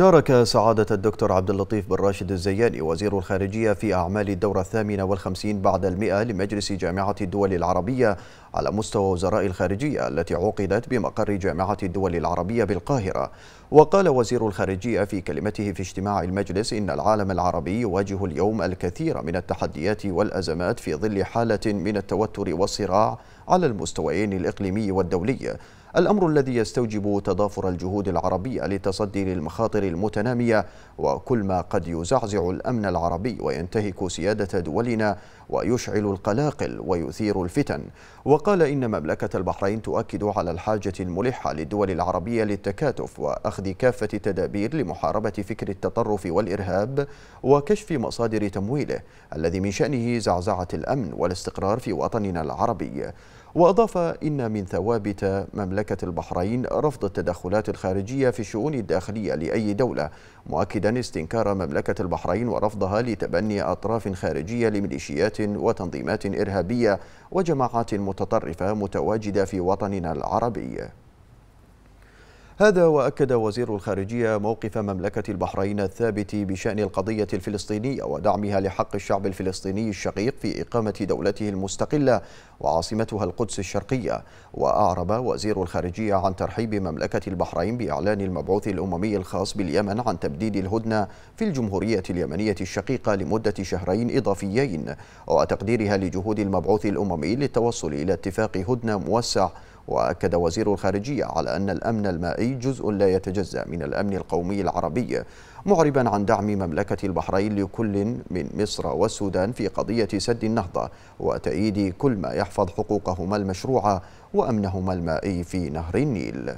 شارك سعادة الدكتور عبد اللطيف بن راشد الزياني وزير الخارجية في أعمال الدورة الثامنة والخمسين بعد المئة لمجلس جامعة الدول العربية على مستوى وزراء الخارجية التي عقدت بمقر جامعة الدول العربية بالقاهرة وقال وزير الخارجية في كلمته في اجتماع المجلس إن العالم العربي يواجه اليوم الكثير من التحديات والأزمات في ظل حالة من التوتر والصراع على المستويين الإقليمي والدولي الأمر الذي يستوجب تضافر الجهود العربية للتصدي للمخاطر المتنامية وكل ما قد يزعزع الأمن العربي وينتهك سيادة دولنا ويشعل القلاقل ويثير الفتن وقال إن مملكة البحرين تؤكد على الحاجة الملحة للدول العربية للتكاتف وأخذ كافة التدابير لمحاربة فكر التطرف والإرهاب وكشف مصادر تمويله الذي من شأنه زعزعة الأمن والاستقرار في وطننا العربي وأضاف إن من ثوابت مملكة مملكة البحرين رفض التدخلات الخارجية في الشؤون الداخلية لأي دولة مؤكدا استنكار مملكة البحرين ورفضها لتبني أطراف خارجية لميليشيات وتنظيمات إرهابية وجماعات متطرفة متواجدة في وطننا العربي هذا وأكد وزير الخارجية موقف مملكة البحرين الثابت بشأن القضية الفلسطينية ودعمها لحق الشعب الفلسطيني الشقيق في إقامة دولته المستقلة وعاصمتها القدس الشرقية وأعرب وزير الخارجية عن ترحيب مملكة البحرين بإعلان المبعوث الأممي الخاص باليمن عن تبديد الهدنة في الجمهورية اليمنية الشقيقة لمدة شهرين إضافيين وتقديرها لجهود المبعوث الأممي للتوصل إلى اتفاق هدنة موسع وأكد وزير الخارجية على أن الأمن المائي جزء لا يتجزأ من الأمن القومي العربي معربا عن دعم مملكة البحرين لكل من مصر والسودان في قضية سد النهضة وتأييد كل ما يحفظ حقوقهما المشروعة وأمنهما المائي في نهر النيل